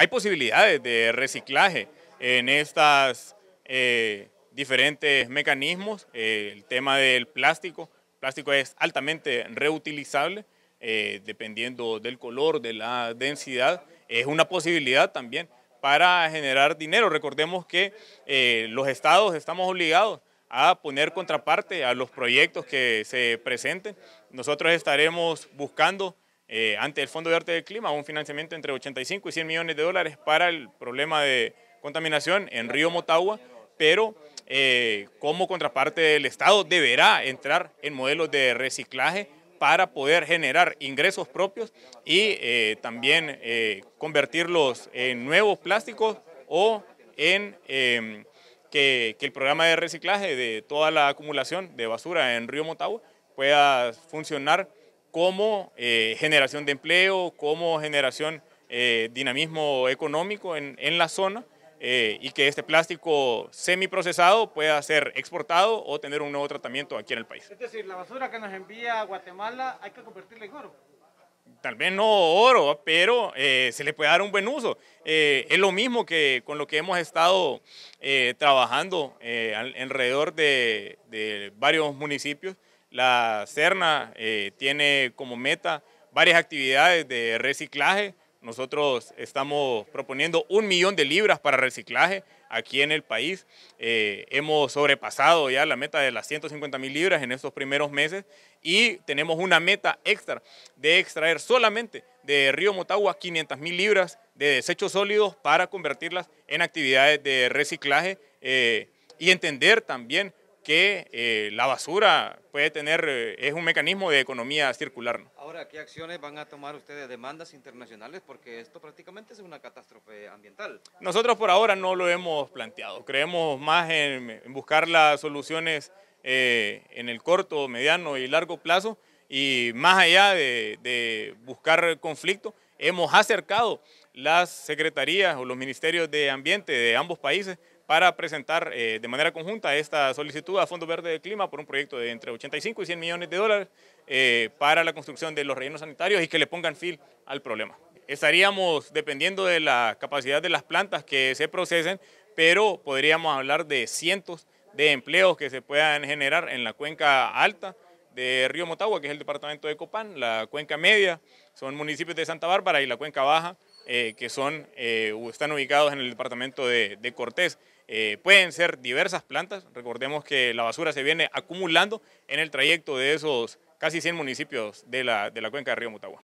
hay posibilidades de reciclaje en estos eh, diferentes mecanismos. Eh, el tema del plástico, el plástico es altamente reutilizable, eh, dependiendo del color, de la densidad, es una posibilidad también para generar dinero. Recordemos que los estados estamos obligados a poner contraparte a los proyectos que se presenten. Nosotros estaremos buscando eh, ante el Fondo de Arte del Clima, un financiamiento entre 85 y 100 millones de dólares para el problema de contaminación en Río Motagua, pero eh, como contraparte del Estado deberá entrar en modelos de reciclaje para poder generar ingresos propios y eh, también convertirlos en nuevos plásticos o en em, que, que el programa de reciclaje de toda la acumulación de basura en Río Motagua pueda funcionar como eh, generación de empleo, como generación eh, dinamismo económico en, la zona eh, y que este plástico semiprocesado pueda ser exportado o tener un nuevo tratamiento aquí en el país. Es decir, la basura que nos envía Guatemala hay que convertirla en oro. Tal vez no oro, pero se le puede dar un buen uso. es lo mismo que con lo que hemos estado trabajando alrededor de varios municipios la Cerna eh, tiene como meta varias actividades de reciclaje. Nosotros estamos proponiendo un millón de libras para reciclaje aquí en el país. Eh, hemos sobrepasado ya la meta de las 150 mil libras en estos primeros meses y tenemos una meta extra de extraer solamente de Río Motagua 500 mil libras de desechos sólidos para convertirlas en actividades de reciclaje eh, y entender también que eh, la basura puede tener, eh, es un mecanismo de economía circular. Ahora, ¿qué acciones van a tomar ustedes? ¿Demandas internacionales? Porque esto prácticamente es una catástrofe ambiental. Nosotros por ahora no lo hemos planteado. Creemos más en, buscar las soluciones eh, en el corto, mediano y largo plazo. Y más allá de, de buscar conflicto, hemos acercado las secretarías o los ministerios de ambiente de ambos países para presentar eh, de manera conjunta esta solicitud a Fondo Verde de Clima por un proyecto de entre 85 y 100 millones de dólares eh, para la construcción de los rellenos sanitarios y que le pongan fin al problema. Estaríamos, dependiendo de la capacidad de las plantas que se procesen, pero podríamos hablar de cientos de empleos que se puedan generar en la cuenca alta de Río Motagua, que es el departamento de Copán, la cuenca media, son municipios de Santa Bárbara y la cuenca baja, eh, que son, están ubicados en el departamento de Cortés. Eh, pueden ser diversas plantas, recordemos que la basura se viene acumulando en el trayecto de esos casi 100 municipios de la, de la cuenca del río Mutagua.